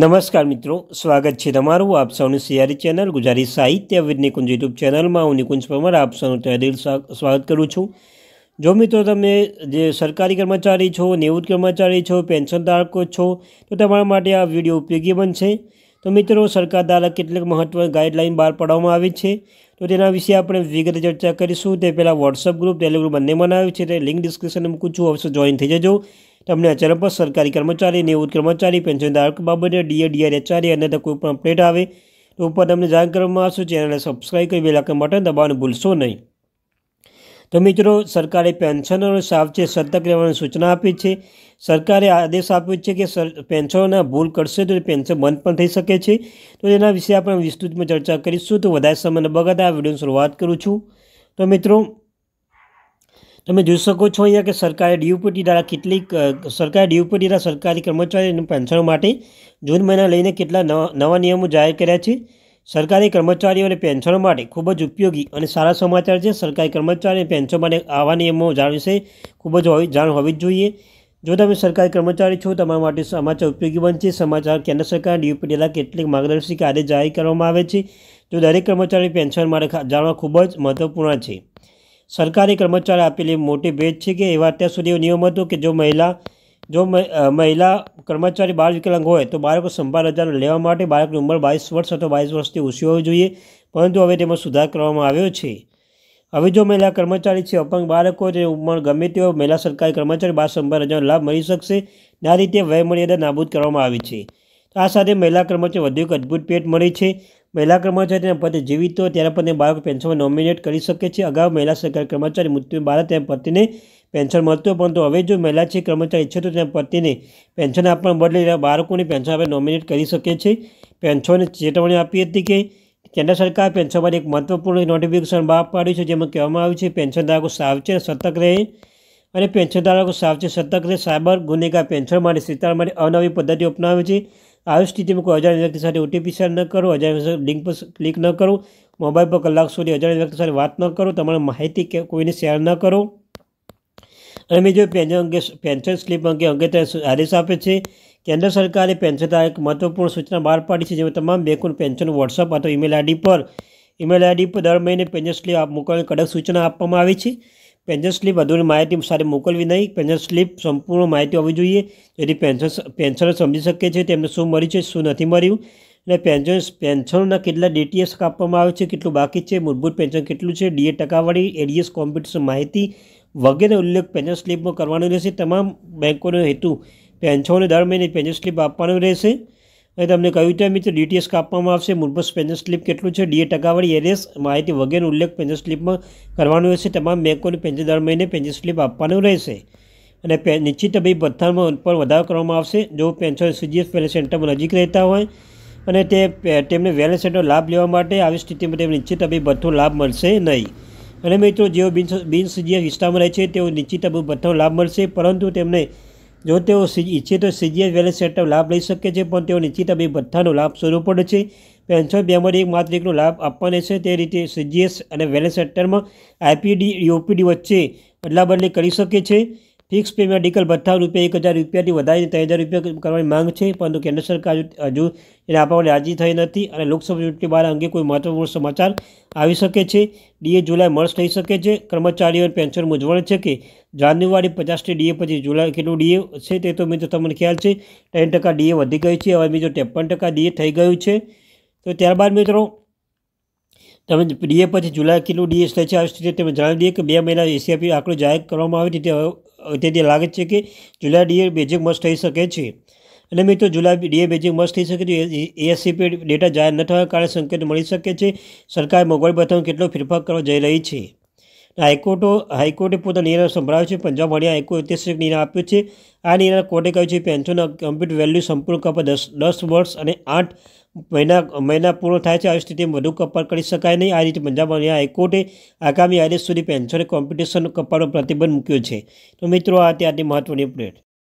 નમસ્કાર મિત્રો સ્વાગત છે તમારું આપ સૌની સિયારી ચેનલ ગુજરાતી સાહિત્ય વિજ્ઞકુંજ યુટ્યુબ ચેનલમાં હું નિકુંજ પરમાર આપ સૌનું તહેદીલ સ્વાગત કરું છું જો મિત્રો તમે જે સરકારી કર્મચારી છો નિવૃત્ત કર્મચારી છો પેન્શન ધારકો છો તો તમારા માટે આ વિડીયો ઉપયોગી બનશે તો મિત્રો સરકાર દ્વારા કેટલીક મહત્વની ગાઈડલાઇન બહાર પાડવામાં આવી છે તો તેના વિશે આપણે વિગતે ચર્ચા કરીશું તે પહેલાં વોટ્સઅપ ગ્રુપ ટેલિગ્રુપ બંને બનાવ્યું છે તે લિંક ડિસ્ક્રિપ્શનમાં મૂકું છું અવશ્ય જોઈન થઈ જજો તમને અચાનક સરકારી કર્મચારી નિવૃત્ત કર્મચારી પેન્શનધારક બાબતે ડીએ ડીઆરએચઆરી અને કોઈ પણ અપડેટ આવે તો ઉપર તમને જાણ કરવામાં આવશે ચેનલને સબસ્ક્રાઈબ કરી બેલાકન બટન દબાવવાનું ભૂલશો નહીં તો મિત્રો સરકારે પેન્શનરોને સાવચેત સતર્ક રહેવાની સૂચના આપી છે સરકારે આદેશ આપ્યો છે કે પેન્શનોના ભૂલ કરશે તો પેન્શન બંધ પણ થઈ શકે છે તો એના વિશે આપણે વિસ્તૃતમાં ચર્ચા કરીશું તો વધારે સમયને બગાડ આ વિડીયોની શરૂઆત કરું છું તો મિત્રો તમે જોઈ શકો છો અહીંયા કે સરકારે ડ્યુપટી દ્વારા કેટલી સરકારે ડ્યુપટી દ્વારા સરકારી કર્મચારી અને પેન્શનો માટે જૂન મહિના લઈને કેટલા નવા નિયમો જાહેર કર્યા છે સરકારી કર્મચારીઓને અને પેન્શનો માટે ખૂબ જ ઉપયોગી અને સારા સમાચાર છે સરકારી કર્મચારી અને પેન્શન માટે આવા નિયમો જાણ ખૂબ જ જાણ હોવી જ જોઈએ જો તમે સરકારી કર્મચારી છો તમારા માટે સમાચાર ઉપયોગી બનશે સમાચાર કેન્દ્ર સરકાર ડ્યુપટી દ્વારા કેટલીક માર્ગદર્શિકા આદેશ જાહેર કરવામાં આવે છે જો દરેક કર્મચારી પેન્શન માટે જાણવા ખૂબ જ મહત્વપૂર્ણ છે સરકારી કર્મચારી આપેલી મોટી ભેદ છે કે એવા અત્યાર સુધીનો નિયમ હતો કે જો મહિલા જો મહિલા કર્મચારી બાળ વિકલાંગ હોય તો બાળકો સંભાળ હજાર લેવા માટે બાળકની ઉંમર બાવીસ વર્ષ અથવા બાવીસ વર્ષથી ઓછી હોવી જોઈએ પરંતુ હવે તેમાં સુધાર કરવામાં આવ્યો છે હવે જો મહિલા કર્મચારી છે અપંગ બાળકો જે ઉંમર ગમે તેઓ મહિલા સરકારી કર્મચારી બાળ સંભાળ હજારનો લાભ મળી શકશે ના રીતે વયમર્યાદા નાબૂદ કરવામાં આવી છે આ સાથે મહિલા કર્મચારી વધુ એક અદ્ભુત પેટ મળી છે મહિલા કર્મચારીના પતિ જીવિત હોય ત્યારે પણ તે બાળક પેન્શનમાં નોમિનેટ કરી શકે છે અગાઉ મહિલા સરકારી કર્મચારી મૃત્યુ બાદ તેના પતિને પેન્શન મળતું પરંતુ હવે જો મહિલા છે કર્મચારી ઈચ્છે તો તેના પતિને પેન્શન આપવાને બદલે બાળકોને પેન્શન આપણે નોમિનેટ કરી શકે છે પેન્શનને ચેતવણી આપી હતી કે કેન્દ્ર સરકાર પેન્શન માટે એક મહત્વપૂર્ણ નોટિફિકેશન બહાર પાડ્યું છે જેમાં કહેવામાં આવ્યું છે પેન્શન ધારકો સાવચેત સતર્ક રહે અને પેન્શન ધારકો સાવચેત સતર્ક રહે સાયબર ગુનેગાર પેન્શન માટે સિતાર માટે અનવી પદ્ધતિઓ અપનાવે છે આવી સ્થિતિમાં કોઈ અજાણ્યા વ્યક્તિ સાથે ઓટીપી શેર ન કરો અજાણ્યા લિંક પર ક્લિક ન કરો મોબાઈલ પર કલાક સુધી અજાણ્યા વ્યક્તિ સાથે વાત ન કરો તમારી માહિતી કોઈને શેર ન કરો અને બીજો પેન્શન અંગે પેન્શન સ્લીપ અંગે અંગે આદેશ આપે છે કેન્દ્ર સરકારે પેન્શનદાર એક મહત્વપૂર્ણ સૂચના બહાર પાડી છે જેમાં તમામ બેંકોનું પેન્શન વોટ્સઅપ અથવા ઈમેલ આઈડી પર ઈમેલ આઈડી પર દર મહિને પેન્શન સ્લીપ મૂકવાની કડક સૂચના આપવામાં આવી છે પેન્શન સ્લીપ વધુની માહિતી સાથે મોકલવી નહીં પેન્શન સ્લીપ સંપૂર્ણ માહિતી હોવી જોઈએ જેથી પેન્શન પેન્શનર સમજી શકે છે તેમને શું મળ્યું છે શું નથી મળ્યું અને પેન્શન પેન્શનના કેટલા ડીટીએસ કાપવામાં આવે છે કેટલું બાકી છે મૂળભૂત પેન્શન કેટલું છે ડીએ ટકાવાળી એડીએસ કોમ્પિટિશન માહિતી વગેરે ઉલ્લેખ પેન્શન સ્લીપમાં કરવાનો રહેશે તમામ બેંકોનો હેતુ પેન્શનને દર મહિને પેન્શન સ્લીપ આપવાનું રહેશે અહીં તમને કહ્યું હતું મિત્ર ડીટીએસ કાપવામાં આવશે મૂળભૂત પેન્શન સ્લીપ કેટલું છે ડીએ ટકાવાળી એરેસ માહિતી વગેરેનો ઉલ્લેખ પેન્શન સ્લીપમાં કરવાનો રહેશે તમામ બેંકોને પેન્શન દર મહિને પેન્શન સ્લીપ આપવાનું રહેશે અને નિશ્ચિત ભાઈ ભથ્થામાં પણ વધારો કરવામાં આવશે જો પેન્શન સીજીએસ વેલેન્સ સેન્ટરમાં નજીક રહેતા હોય અને તે તેમને વેલેન્સ સેન્ટર લાભ લેવા માટે આવી સ્થિતિમાં તેમને નિશ્ચિત ભાઈ ભથ્થો લાભ મળશે નહીં અને મિત્રો જેઓ બિન બિન સીજીએસ વિસ્તારમાં રહે છે તેઓ નિશ્ચિત ભાઈ ભથ્થો લાભ મળશે પરંતુ તેમને જો તેઓ ઇચ્છે તો સીજીએસ વેલેન્સ સેટનો લાભ લઈ શકે છે પણ તેઓ નિશ્ચિત અભી ભથ્થાનો લાભ સ્વરૂપ પડે છે પેન્શન બેમાંથી એક માત્ર એકનો લાભ આપવાનો છે તે રીતે સીજીએસ અને વેલેન્સ સેટરમાં આઈપીડી યુપીડી વચ્ચે અદલાબદલી કરી શકે છે ફિક્સ પ્રીમિયમ ડિકલ ભથ્થા રૂપિયા એક હજાર રૂપિયાથી વધારીને ત્રણ હજાર રૂપિયા કરવાની માંગ છે પરંતુ કેન્દ્ર સરકાર હજુ એને આપવામાં રાજી થઈ નથી અને લોકસભા ચૂંટણી બહાર અંગે કોઈ મહત્વપૂર્ણ સમાચાર આવી શકે છે ડીએ જુલાઈ મર્સ થઈ શકે છે કર્મચારીઓ પેન્શન મૂંઝવણ છે કે જાન્યુઆરી પચાસથી ડીએ પછી જુલાઈ કેટલું ડીએ છે તે તો મિત્રો તમને ખ્યાલ છે ત્રણ ટકા ડીએ વધી ગયું છે હવે મિત્રો ત્રેપન ટકા ડીએ થઈ ગયું છે તો ત્યારબાદ મિત્રો તમે ડીએ પછી જુલાઈ કેટલું ડીએસ થાય છે આવી સ્થિતિ તમે જણાવી દઈએ કે બે મહિના એસીઆઈપી આંકડો જાહેર કરવામાં આવે તે તેથી લાગે છે કે જુલાઈ ડીએ બેઝિક મસ્ત થઈ શકે છે અને મિત્રો જુલાઈ ડીએ બેઝિક મસ્ત થઈ શકે છે એએસસી પે ડેટા જાહેર ન થવાના કારણે સંકેત મળી શકે છે સરકાર મોંઘવારી બતાવવાનો કેટલો ફેરફાર કરવા જઈ રહી છે હાઈકોર્ટો હાઈકોર્ટે પોતાનો નિર્ણય સંભળાવ્યો છે પંજાબ હરિયાણા હાઈકોર્ટે ઐતિહાસિક નિર્ણય આપ્યો છે આ નિર્ણય કોર્ટે કહ્યું છે પેન્શનના કમ્પ્યુટર વેલ્યુ સંપૂર્ણ કપ દસ દસ વર્ષ અને આઠ મહિના મહિના પૂર્ણ થાય છે આવી સ્થિતિમાં વધુ કપાત કરી શકાય નહીં આ રીતે પંજાબ હાઈકોર્ટે આગામી આદેશ સુધી પેન્શન કોમ્પિટિશન કપાળનો પ્રતિબંધ મૂક્યો છે તો મિત્રો આ ત્યાંની મહત્વની અપડેટ